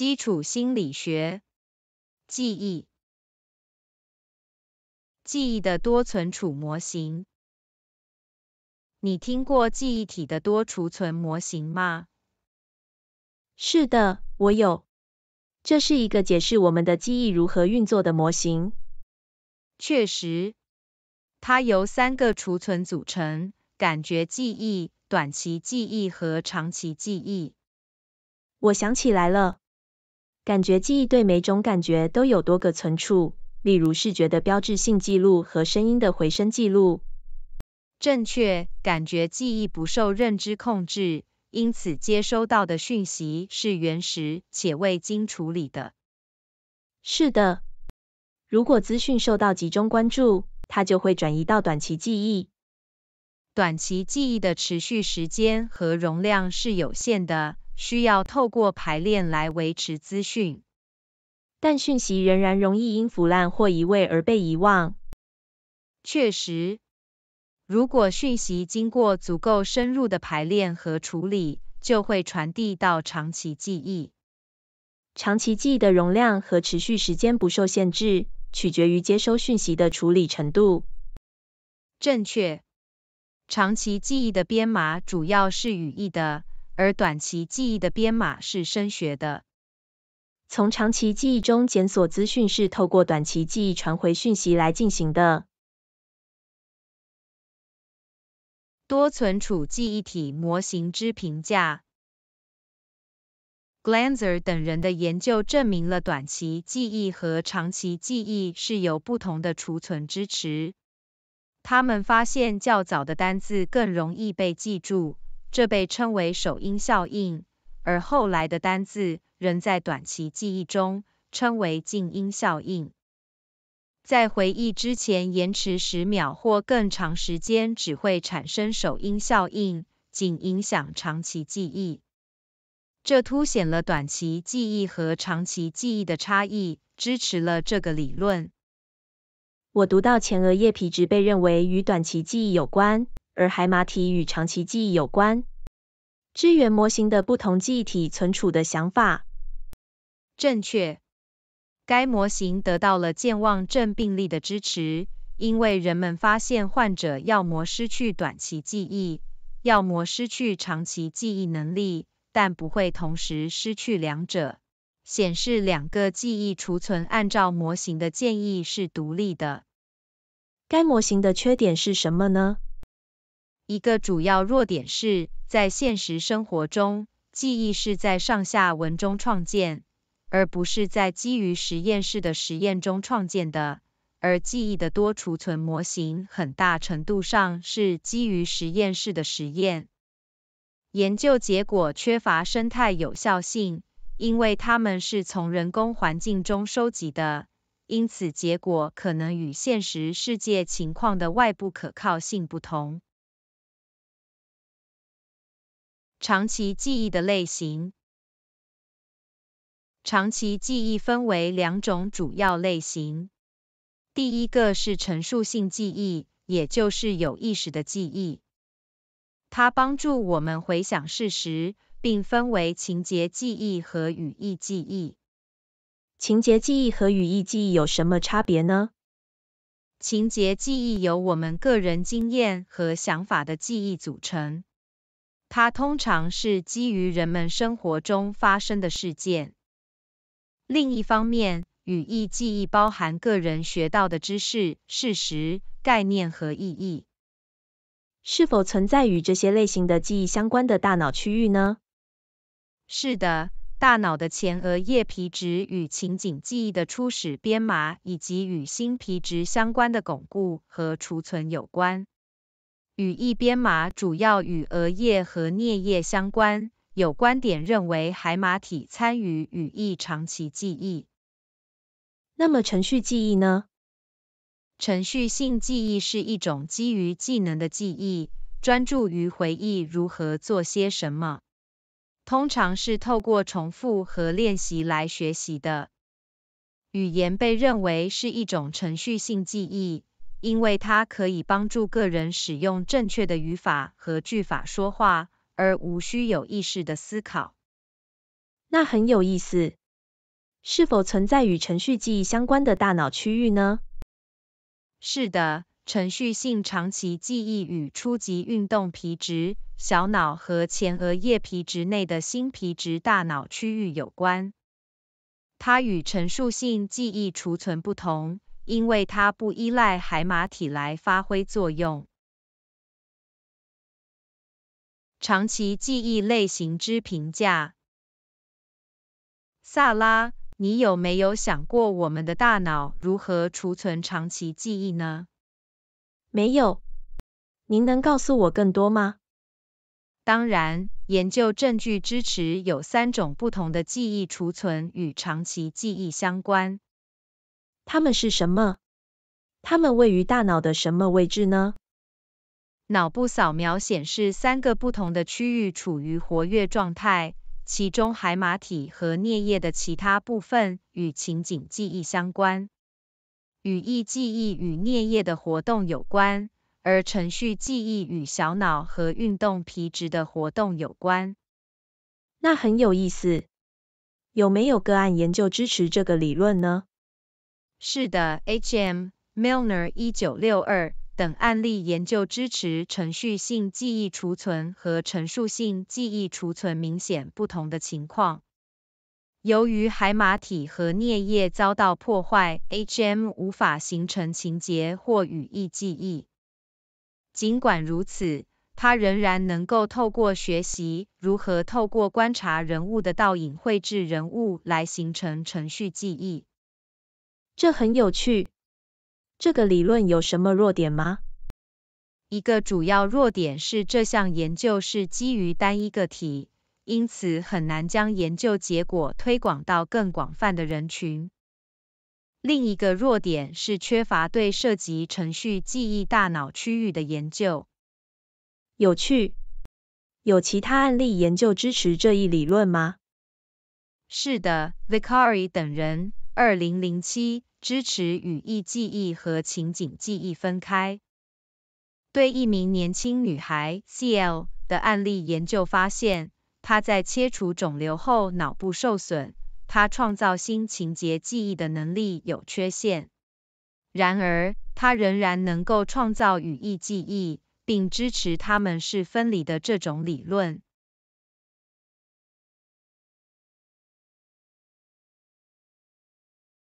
基础心理学，记忆，记忆的多存储模型。你听过记忆体的多储存模型吗？是的，我有。这是一个解释我们的记忆如何运作的模型。确实，它由三个储存组成：感觉记忆、短期记忆和长期记忆。我想起来了。感觉记忆对每种感觉都有多个存储，例如视觉的标志性记录和声音的回声记录。正确，感觉记忆不受认知控制，因此接收到的讯息是原始且未经处理的。是的，如果资讯受到集中关注，它就会转移到短期记忆。短期记忆的持续时间和容量是有限的。需要透过排练来维持资讯，但讯息仍然容易因腐烂或移位而被遗忘。确实，如果讯息经过足够深入的排练和处理，就会传递到长期记忆。长期记忆的容量和持续时间不受限制，取决于接收讯息的处理程度。正确。长期记忆的编码主要是语义的。而短期记忆的编码是声学的。从长期记忆中检索资讯是透过短期记忆传回讯息来进行的。多存储记忆体模型之评价。g l a n z e r 等人的研究证明了短期记忆和长期记忆是有不同的储存支持。他们发现较早的单字更容易被记住。这被称为首因效应，而后来的单字仍在短期记忆中称为近因效应。在回忆之前延迟十秒或更长时间，只会产生首因效应，仅影响长期记忆。这凸显了短期记忆和长期记忆的差异，支持了这个理论。我读到前额叶皮质被认为与短期记忆有关。而海马体与长期记忆有关，支援模型的不同记忆体存储的想法。正确。该模型得到了健忘症病例的支持，因为人们发现患者要么失去短期记忆，要么失去长期记忆能力，但不会同时失去两者，显示两个记忆储存按照模型的建议是独立的。该模型的缺点是什么呢？一个主要弱点是在现实生活中，记忆是在上下文中创建，而不是在基于实验室的实验中创建的。而记忆的多储存模型很大程度上是基于实验室的实验，研究结果缺乏生态有效性，因为它们是从人工环境中收集的，因此结果可能与现实世界情况的外部可靠性不同。长期记忆的类型长期记忆分为两种主要类型第一个是陈述性记忆也就是有意识的记忆它帮助我们回想事实并分为情节记忆和语义记忆情节记忆和语义记忆有什么差别呢情节记忆由我们个人经验和想法的记忆组成它通常是基于人们生活中发生的事件。另一方面，语义记忆包含个人学到的知识、事实、概念和意义。是否存在与这些类型的记忆相关的大脑区域呢？是的，大脑的前额叶皮质与情景记忆的初始编码以及与新皮质相关的巩固和储存有关。语义编码主要与额叶和颞叶相关，有观点认为海马体参与语义长期记忆。那么程序记忆呢？程序性记忆是一种基于技能的记忆，专注于回忆如何做些什么，通常是透过重复和练习来学习的。语言被认为是一种程序性记忆。因为它可以帮助个人使用正确的语法和句法说话，而无需有意识的思考。那很有意思。是否存在与程序记忆相关的大脑区域呢？是的，程序性长期记忆与初级运动皮质、小脑和前额叶皮质内的新皮质大脑区域有关。它与陈述性记忆储存不同。因为它不依赖海马体来发挥作用。长期记忆类型之评价。萨拉，你有没有想过我们的大脑如何储存长期记忆呢？没有。您能告诉我更多吗？当然，研究证据支持有三种不同的记忆储存与长期记忆相关。它们是什么？它们位于大脑的什么位置呢？脑部扫描显示三个不同的区域处于活跃状态，其中海马体和颞叶的其他部分与情景记忆相关，语义记忆与颞叶的活动有关，而程序记忆与小脑和运动皮质的活动有关。那很有意思，有没有个案研究支持这个理论呢？是的，H.M. Milner 1962等案例研究支持程序性记忆储存和陈述性记忆储存明显不同的情况。由于海马体和颞叶遭到破坏，H.M. 无法形成情节或语义记忆。尽管如此，他仍然能够透过学习如何透过观察人物的倒影绘制人物来形成程序记忆。这很有趣。这个理论有什么弱点吗？一个主要弱点是这项研究是基于单一个体，因此很难将研究结果推广到更广泛的人群。另一个弱点是缺乏对涉及程序记忆大脑区域的研究。有趣。有其他案例研究支持这一理论吗？是的，Vicari 等人二零零七、支持语义记忆和情景记忆分开。对一名年轻女孩 C.L. 的案例研究发现，她在切除肿瘤后脑部受损，她创造新情节记忆的能力有缺陷。然而，她仍然能够创造语义记忆，并支持他们是分离的这种理论。